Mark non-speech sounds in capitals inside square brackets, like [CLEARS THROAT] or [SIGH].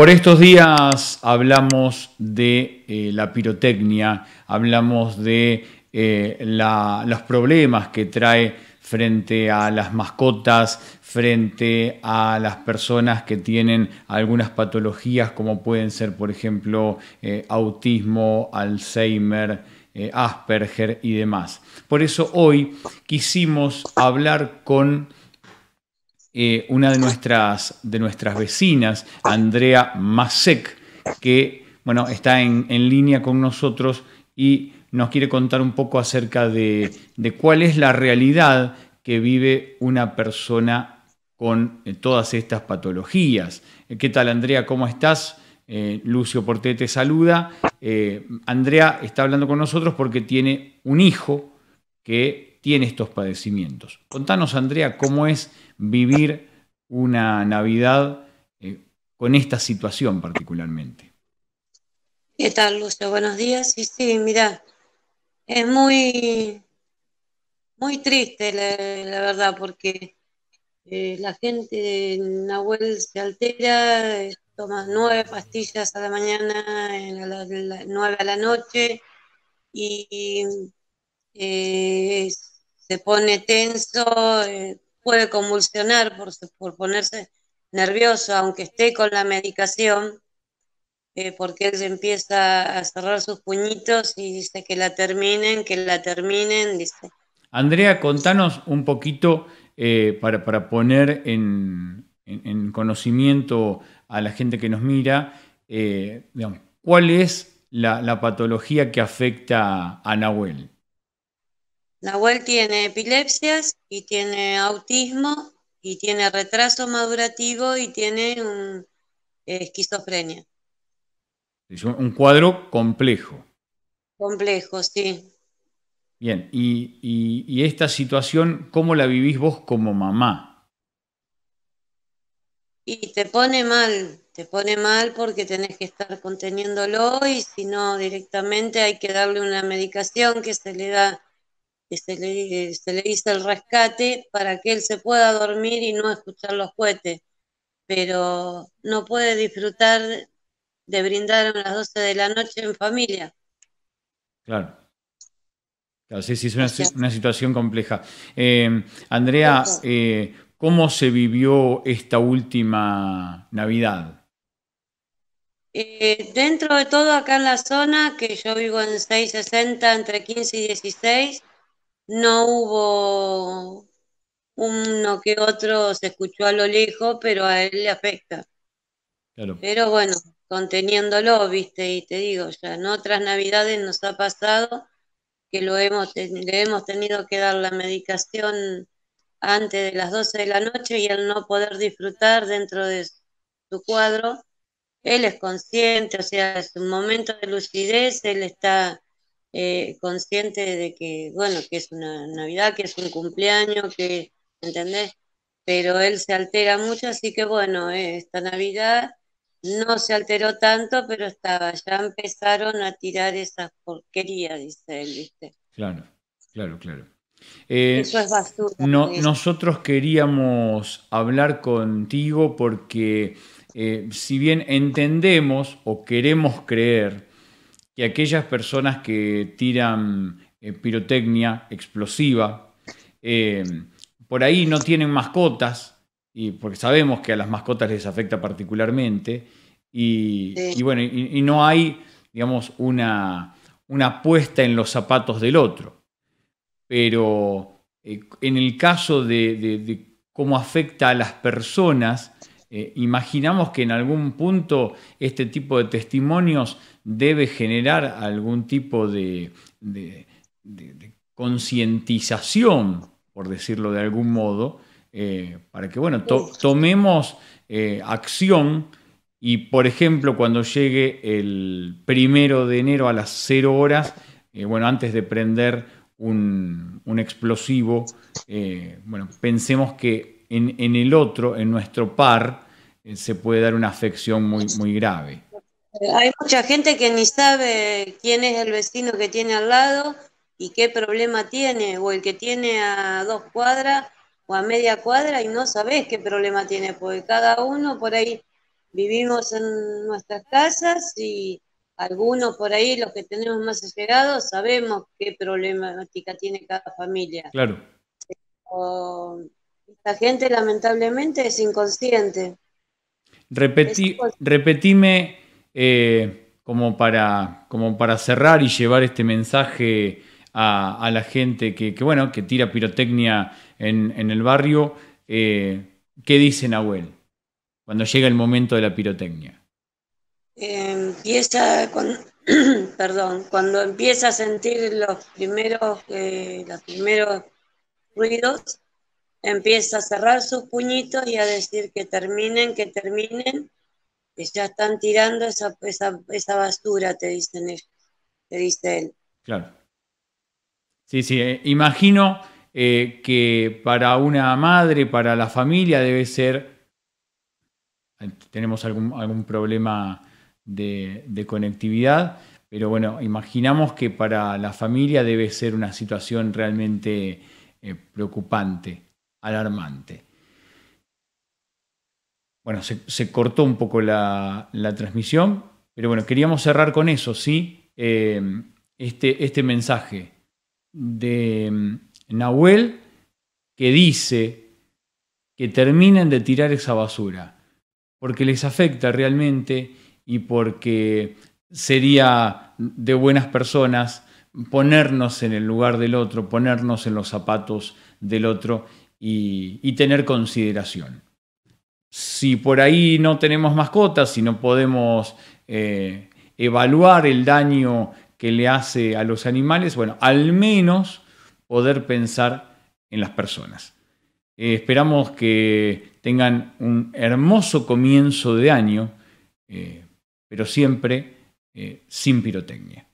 Por estos días hablamos de eh, la pirotecnia, hablamos de eh, los problemas que trae frente a las mascotas, frente a las personas que tienen algunas patologías como pueden ser, por ejemplo, eh, autismo, Alzheimer, Asperger y demás. Por eso hoy quisimos hablar con eh, una de nuestras, de nuestras vecinas, Andrea Masek, que bueno, está en, línea con nosotros y nos quiere contar un poco acerca de, cuál es la realidad que vive una persona con eh, todas estas patologías. Eh, ¿Qué tal, Andrea? ¿Cómo estás? Lucio Porté te saluda. Andrea está hablando con nosotros porque tiene un hijo que tiene estos padecimientos. Contanos, Andrea, cómo es vivir una Navidad eh, con esta situación particularmente. ¿Qué tal, Lucio? Buenos días. Sí, sí, mira, es muy, muy triste, la, verdad, porque eh, la gente, en Nahuel se altera, eh, toma nueve pastillas a la mañana, nueve a la noche, y es se pone tenso, eh, puede convulsionar por, ponerse nervioso, aunque esté con la medicación, eh, porque él empieza a cerrar sus puñitos y dice que la terminen, que la terminen, dice. Andrea, contanos un poquito eh, para, poner en, en, conocimiento a la gente que nos mira, ¿cuál es la, la patología que afecta a Nahuel? Nahuel tiene epilepsias y tiene autismo y tiene retraso madurativo y tiene un, eh, esquizofrenia. Es un cuadro complejo. Complejo, sí. Bien, y, y, y esta situación, ¿cómo la vivís vos como mamá? Y te pone mal, te pone mal porque tenés que estar conteniéndolo y si no, directamente hay que darle una medicación que se le da se le, hizo el rescate para que él se pueda dormir y no escuchar los cohetes, pero no puede disfrutar de brindar a las 12 de la noche en familia. Claro. claro sí, es una, situación compleja. Eh, Andrea, eh, ¿cómo se vivió esta última Navidad? Eh, dentro de todo, acá en la zona, que yo vivo en 660, entre 15 y 16, no hubo uno que otro, se escuchó a lo lejos, pero a él le afecta. Pero bueno, conteniéndolo, viste, y te digo, ya en otras navidades nos ha pasado que lo hemos, le hemos tenido que dar la medicación antes de las 12 de la noche y al no poder disfrutar dentro de su cuadro, él es consciente, o sea, es un momento de lucidez, él está eh, consciente de que, bueno, que es una Navidad, que es un cumpleaños, que, ¿entendés? Pero él se altera mucho, así que bueno, eh, esta Navidad no se alteró tanto, pero estaba, ya empezaron a tirar esas porquerías, dice él, ¿viste? Claro, claro, claro. Eh, eso es basura. nosotros queríamos hablar contigo porque si bien entendemos o queremos creer y aquellas personas que tiran eh, pirotecnia explosiva, eh, por ahí no tienen mascotas, y porque sabemos que a las mascotas les afecta particularmente, y, bueno, y, no hay, digamos, una, una puesta en los zapatos del otro. Pero eh, en el caso de, cómo afecta a las personas, eh, imaginamos que en algún punto este tipo de testimonios debe generar algún tipo de, concientización, por decirlo de algún modo, eh, para que bueno, tomemos eh, acción y, por ejemplo, cuando llegue el primero de enero a las cero horas, bueno, antes de prender un, un explosivo, bueno, pensemos que en, el otro, en nuestro par, eh, se puede dar una afección muy, muy grave. Hay mucha gente que ni sabe quién es el vecino que tiene al lado y qué problema tiene, o el que tiene a dos cuadras o a media cuadra y no sabes qué problema tiene, porque cada uno por ahí vivimos en nuestras casas y algunos por ahí, los que tenemos más allegados, sabemos qué problemática tiene cada familia. Claro. La gente lamentablemente es inconsciente. Repetí, repetime eh, como, para, como para cerrar y llevar este mensaje a, la gente que, bueno, que tira pirotecnia en, el barrio. Eh, ¿Qué dice Nahuel cuando llega el momento de la pirotecnia? empieza [CLEARS THROAT] perdón, cuando empieza a sentir los primeros, eh, los primeros ruidos, empieza a cerrar sus puñitos y a decir que terminen, que terminen, que ya están tirando esa, esa, basura, te dicen dice él. Claro. Sí, sí, eh, imagino eh, que para una madre, para la familia debe ser, eh, tenemos algún, algún problema de, conectividad, pero bueno, imaginamos que para la familia debe ser una situación realmente preocupante alarmante. Bueno, se, cortó un poco la, transmisión, pero bueno, queríamos cerrar con eso, ¿sí? Eh, este, este mensaje de mm, Nahuel que dice que terminen de tirar esa basura, porque les afecta realmente y porque sería de buenas personas ponernos en el lugar del otro, ponernos en los zapatos del otro y, tener consideración. Si por ahí no tenemos mascotas, si no podemos eh, evaluar el daño que le hace a los animales, bueno, al menos poder pensar en las personas. Eh, esperamos que tengan un hermoso comienzo de año, eh, pero siempre sin pirotecnia.